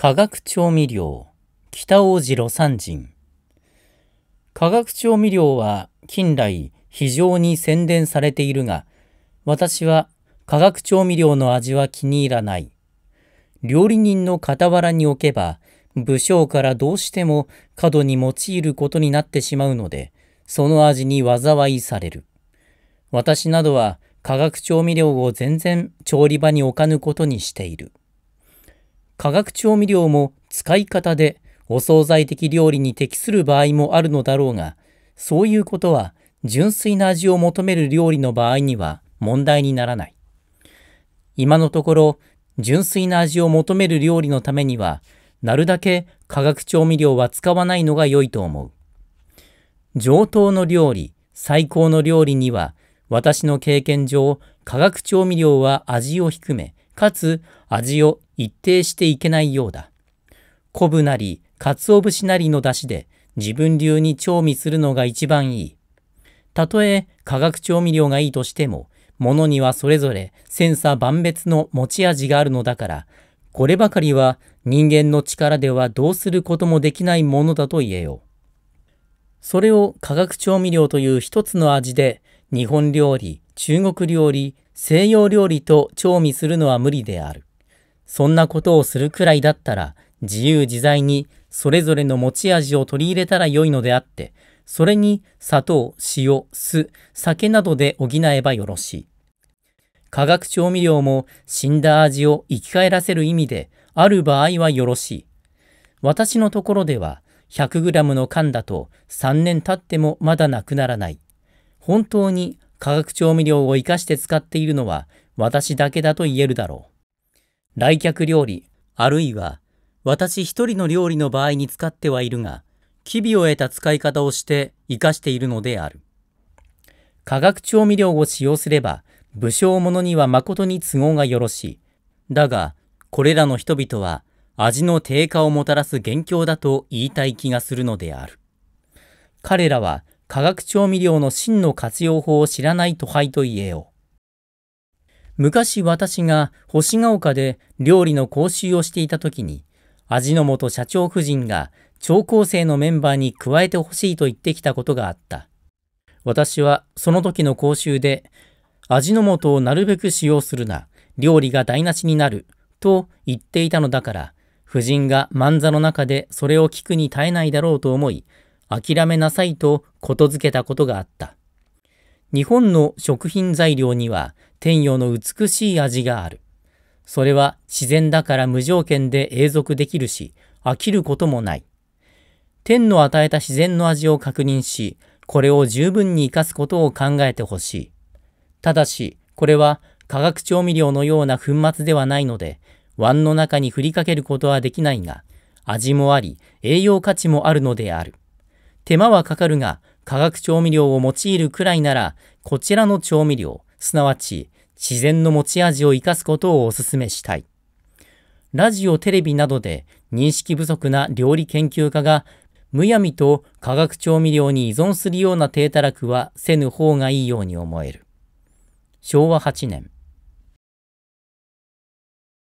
化学調味料北王子魯山人化学調味料は近来非常に宣伝されているが私は化学調味料の味は気に入らない料理人の傍らに置けば武将からどうしても過度に用いることになってしまうのでその味に災いされる私などは化学調味料を全然調理場に置かぬことにしている化学調味料も使い方でお惣菜的料理に適する場合もあるのだろうが、そういうことは純粋な味を求める料理の場合には問題にならない。今のところ、純粋な味を求める料理のためには、なるだけ化学調味料は使わないのが良いと思う。上等の料理、最高の料理には、私の経験上、化学調味料は味を低め、かつ味を一定していけないようだ。昆布なり、鰹節なりの出汁で自分流に調味するのが一番いい。たとえ化学調味料がいいとしても、物にはそれぞれ千差万別の持ち味があるのだから、こればかりは人間の力ではどうすることもできないものだと言えよう。それを化学調味料という一つの味で、日本料理、中国料理、西洋料理と調味するのは無理である。そんなことをするくらいだったら、自由自在にそれぞれの持ち味を取り入れたら良いのであって、それに砂糖、塩、酢、酒などで補えばよろしい。化学調味料も死んだ味を生き返らせる意味で、ある場合はよろしい。私のところでは、100g の缶だと3年経ってもまだなくならない。本当に化学調味料を活かして使っているのは私だけだと言えるだろう。来客料理、あるいは私一人の料理の場合に使ってはいるが、機微を得た使い方をして活かしているのである。化学調味料を使用すれば、武将者には誠に都合がよろしい。だが、これらの人々は味の低下をもたらす元凶だと言いたい気がするのである。彼らは化学調味料の真の活用法を知らない都会と言えよ。昔私が星ヶ丘で料理の講習をしていた時に、味の素社長夫人が超高生のメンバーに加えてほしいと言ってきたことがあった。私はその時の講習で、味の素をなるべく使用するな、料理が台無しになる、と言っていたのだから、夫人が漫座の中でそれを聞くに耐えないだろうと思い、諦めなさいとことづけたことがあった。日本の食品材料には天陽の美しい味がある。それは自然だから無条件で永続できるし、飽きることもない。天の与えた自然の味を確認し、これを十分に活かすことを考えてほしい。ただし、これは化学調味料のような粉末ではないので、湾の中に振りかけることはできないが、味もあり、栄養価値もあるのである。手間はかかるが、化学調味料を用いるくらいなら、こちらの調味料、すなわち自然の持ち味を生かすことをお勧めしたい。ラジオ、テレビなどで認識不足な料理研究家が、むやみと化学調味料に依存するような低たらくはせぬ方がいいように思える。昭和8年。